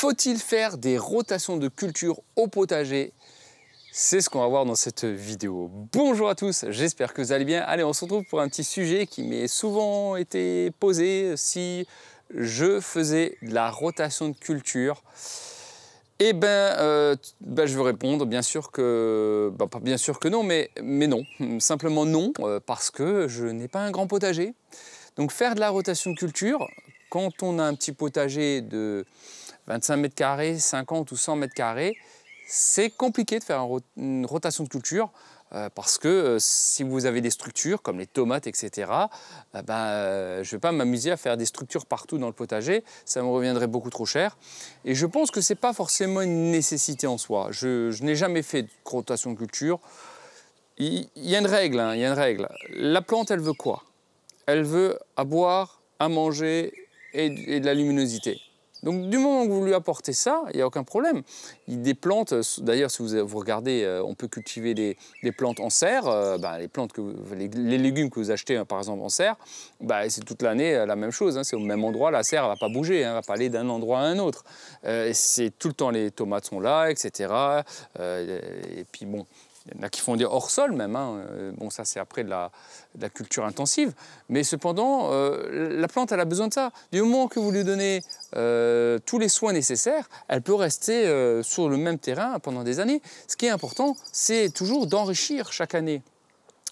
Faut-il faire des rotations de culture au potager c'est ce qu'on va voir dans cette vidéo. Bonjour à tous, j'espère que vous allez bien. Allez, on se retrouve pour un petit sujet qui m'est souvent été posé si je faisais de la rotation de culture. Eh bien, euh, ben, je veux répondre, bien sûr que, ben, bien sûr que non, mais, mais non, simplement non, euh, parce que je n'ai pas un grand potager. Donc faire de la rotation de culture, quand on a un petit potager de 25 mètres carrés, 50 ou 100 mètres carrés, c'est compliqué de faire une rotation de culture euh, parce que euh, si vous avez des structures comme les tomates, etc., euh, ben, je ne vais pas m'amuser à faire des structures partout dans le potager, ça me reviendrait beaucoup trop cher. Et je pense que ce n'est pas forcément une nécessité en soi. Je, n'ai jamais fait de rotation de culture. Il, y, a une règle, hein, il y a une règle. La plante, elle veut quoi Elle veut à boire, à manger et, de la luminosité. Donc du moment que vous lui apportez ça, il n'y a aucun problème. des plantes, euh, d'ailleurs si vous, regardez, euh, on peut cultiver des, plantes en serre, euh, bah, les, plantes que, les, légumes que vous achetez hein, par exemple en serre, bah, c'est toute l'année la même chose, hein, c'est au même endroit, la serre ne va pas bouger, hein, elle ne va pas aller d'un endroit à un autre. c'est tout le temps les tomates sont là, etc. et puis bon, il y en a qui font des hors-sol même. Hein. Euh, bon, ça, c'est après de la, culture intensive. Mais cependant, euh, la plante, elle a besoin de ça. Du moment que vous lui donnez euh, tous les soins nécessaires, elle peut rester sur le même terrain pendant des années. Ce qui est important, c'est toujours d'enrichir chaque année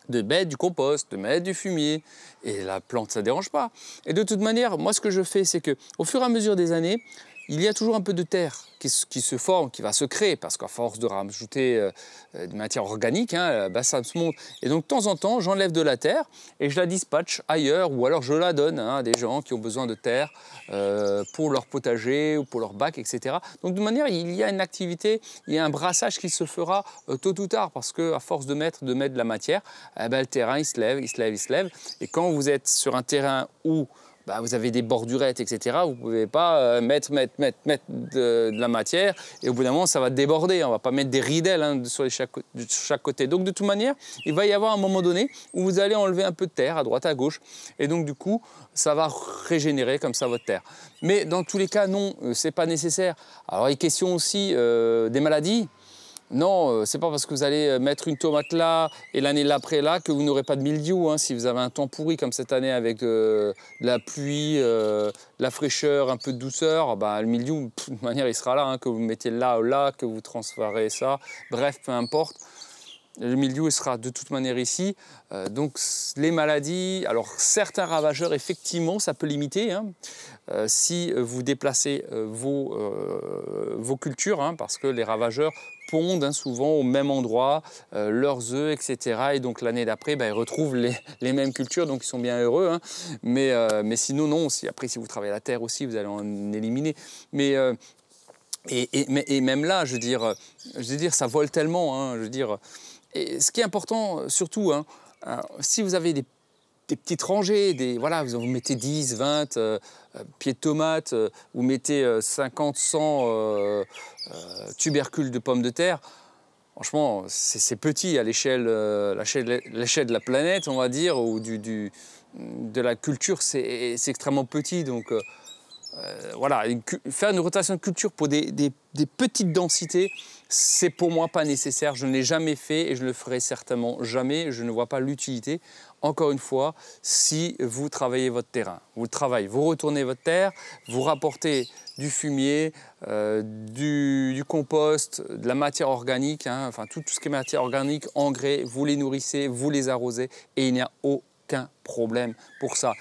de mettre du compost, de mettre du fumier, et la plante, ça ne dérange pas. Et de toute manière, moi, ce que je fais, c'est que au fur et à mesure des années, il y a toujours un peu de terre qui, se forme, qui va se créer, parce qu'à force de rajouter euh, euh des matière organique, hein, euh, bah, ça se monte. Et donc, de temps en temps, j'enlève de la terre et je la dispatche ailleurs, ou alors je la donne hein, à des gens qui ont besoin de terre euh, pour leur potager ou pour leur bac, etc. Donc, de manière, il y a une activité, il y a un brassage qui se fera tôt ou tard, parce qu'à force de mettre, de mettre de la matière, eh ben, le terrain, il se lève, il se lève, il se lève. Et quand vous êtes sur un terrain où bah, vous avez des bordurettes, etc. Vous ne pouvez pas euh, mettre, mettre, mettre, mettre de, la matière et au bout d'un moment, ça va déborder. On ne va pas mettre des ridelles hein, sur, chaque, côté. Donc, de toute manière, il va y avoir un moment donné où vous allez enlever un peu de terre à droite, à gauche. Et donc, du coup, ça va régénérer comme ça votre terre. Mais dans tous les cas, non, euh, ce n'est pas nécessaire. Alors, il est question aussi euh, des maladies. Non, euh, c'est pas parce que vous allez euh, mettre une tomate là et l'année d'après là que vous n'aurez pas de milieu. Hein, si vous avez un temps pourri comme cette année avec euh, la pluie, la fraîcheur, un peu de douceur, bah, le milieu, de toute manière, il sera là. Hein, que vous mettez là ou là, que vous transférez ça, bref, peu importe. Le milieu sera de toute manière ici. donc les maladies, alors certains ravageurs, effectivement, ça peut limiter hein, si vous déplacez vos, vos, cultures, parce que les ravageurs pondent hein, souvent au même endroit euh, leurs œufs, etc. Et donc l'année d'après, bah, ils retrouvent les, mêmes cultures, donc ils sont bien heureux. Hein. Mais, euh, mais sinon, non, si, après si vous travaillez la terre aussi, vous allez en éliminer. Euh, mais et, même là, je veux dire, je veux dire ça vole tellement. Hein, je veux dire, et ce qui est important, surtout, si vous avez des, petites rangées, des, voilà, vous, mettez 10, 20 pieds de tomates, vous mettez 50, 100 tubercule de pommes de terre, franchement, c'est petit à euh, l'échelle de la planète, on va dire, ou du, de la culture, c'est extrêmement petit. Donc, euh, euh, voilà, faire une rotation de culture pour des, des petites densités, c'est pour moi pas nécessaire. Je ne l'ai jamais fait et je ne le ferai certainement jamais. Je ne vois pas l'utilité encore une fois, si vous travaillez votre terrain. Vous le travaillez, vous retournez votre terre, vous rapportez du fumier, euh, du, compost, de la matière organique, hein, enfin tout, tout, ce qui est matière organique, engrais, vous les nourrissez, vous les arrosez et il n'y a aucun problème pour ça.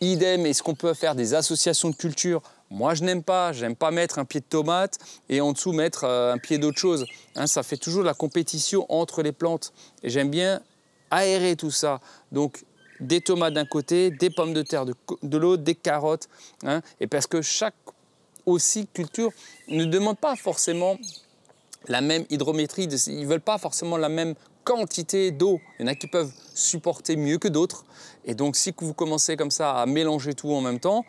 Idem, est-ce qu'on peut faire des associations de culture moi, je n'aime pas. J'aime pas mettre un pied de tomate et en dessous mettre euh, un pied d'autre chose. Hein. ça fait toujours la compétition entre les plantes. Et j'aime bien aérer tout ça. Donc des tomates d'un côté, des pommes de terre de, l'autre, des carottes. Hein. et parce que chaque aussi culture ne demande pas forcément la même hydrométrie, ils ne veulent pas forcément la même quantité d'eau. Il y en a qui peuvent supporter mieux que d'autres. Et donc si vous commencez comme ça à mélanger tout en même temps,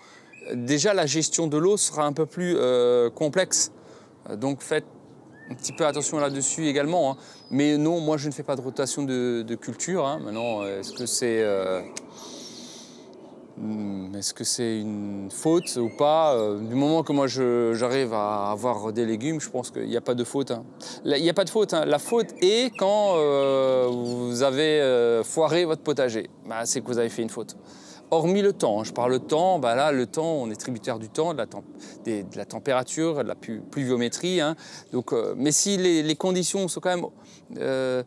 déjà la gestion de l'eau sera un peu plus euh, complexe. Donc faites un petit peu attention là-dessus également. Hein. Mais non, moi je ne fais pas de rotation de, culture. Hein. Maintenant, est-ce que c'est euh, est-ce que c'est une faute ou pas euh, Du moment que moi j'arrive à avoir des légumes, je pense qu'il n'y a pas de faute. Hein. il n'y a pas de faute. La faute est quand euh, vous avez foiré votre potager. Bah, c'est que vous avez fait une faute hormis le temps. Hein. Je parle le temps, bah là, le temps, on est tributaire du temps, de la, de la température, de la pluviométrie. Hein. Donc, euh, mais si les, conditions sont quand même euh,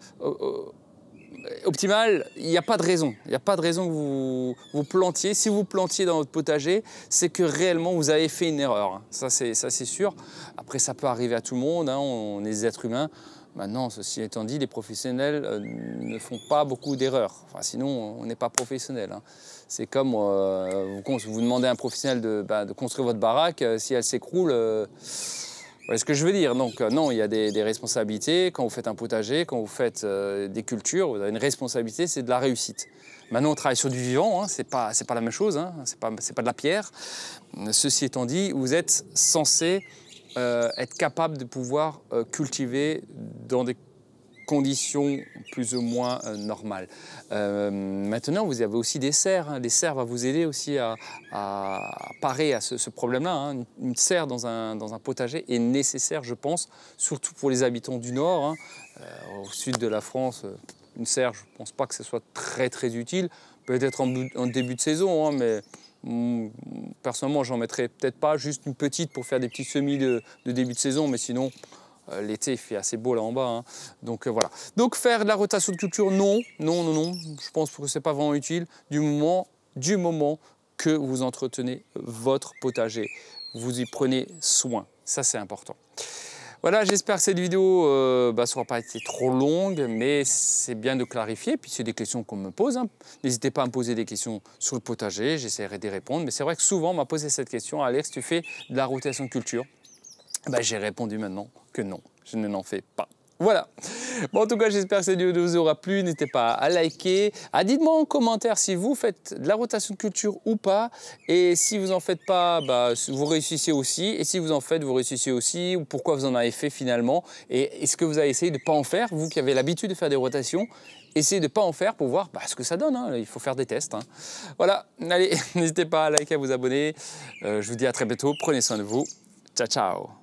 optimales, il n'y a pas de raison. Il n'y a pas de raison que vous vous plantiez. Si vous plantiez dans votre potager, c'est que réellement vous avez fait une erreur. Hein. c'est Ça, c'est sûr. Après, ça peut arriver à tout le monde. On, on est des êtres humains. Maintenant, ceci étant dit, les professionnels euh, ne font pas beaucoup d'erreurs. sinon, on n'est pas professionnel. Hein. C'est comme euh, vous, vous, demandez à un professionnel de, bah, construire votre baraque, euh, si elle s'écroule. Vous voyez ce que je veux dire Donc, non, il y a des, responsabilités. Quand vous faites un potager, quand vous faites des cultures, vous avez une responsabilité, c'est de la réussite. Maintenant, on travaille sur du vivant, hein, c'est pas, pas, la même chose, hein, c'est pas, pas de la pierre. Ceci étant dit, vous êtes censé euh, être capable de pouvoir euh, cultiver dans des conditions plus ou moins euh, normales. maintenant, vous avez aussi des serres. Hein. Des Les serres vont vous aider aussi à, parer à ce, problème-là. Hein. Une, serre dans un, dans un, potager est nécessaire, je pense, surtout pour les habitants du Nord. Hein. au sud de la France, une serre, je ne pense pas que ce soit très très utile. Peut-être en, en, début de saison, mais Mm, personnellement, j'en mettrais peut-être pas, juste une petite pour faire des petites semis de, début de saison, mais sinon, euh, l'été, il fait assez beau là en bas. Hein. Donc euh, voilà. Donc faire de la rotation de culture, non, non, non, non. Je pense que c'est pas vraiment utile du moment, du moment que vous entretenez votre potager. Vous y prenez soin. Ça, c'est important. Voilà, j'espère que cette vidéo ne euh, bah, sera pas été trop longue, mais c'est bien de clarifier. Puis c'est des questions qu'on me pose. Hein. N'hésitez pas à me poser des questions sur le potager, j'essaierai d'y répondre. Mais c'est vrai que souvent, on m'a posé cette question, Alex, tu fais de la rotation de culture bah, J'ai répondu maintenant que non, je ne n'en fais pas. Voilà. en tout cas, j'espère que cette vidéo vous aura plu. N'hésitez pas à liker. À dites-moi en commentaire si vous faites de la rotation de culture ou pas. Et si vous en faites pas, bah, vous réussissez aussi. Et si vous en faites, vous réussissez aussi. Ou pourquoi vous en avez fait finalement. Et est-ce que vous avez essayé de ne pas en faire Vous qui avez l'habitude de faire des rotations, essayez de ne pas en faire pour voir bah, ce que ça donne. Hein. Il faut faire des tests. Hein. Voilà. Allez, n'hésitez pas à liker, à vous abonner. Euh, je vous dis à très bientôt. Prenez soin de vous. Ciao, ciao.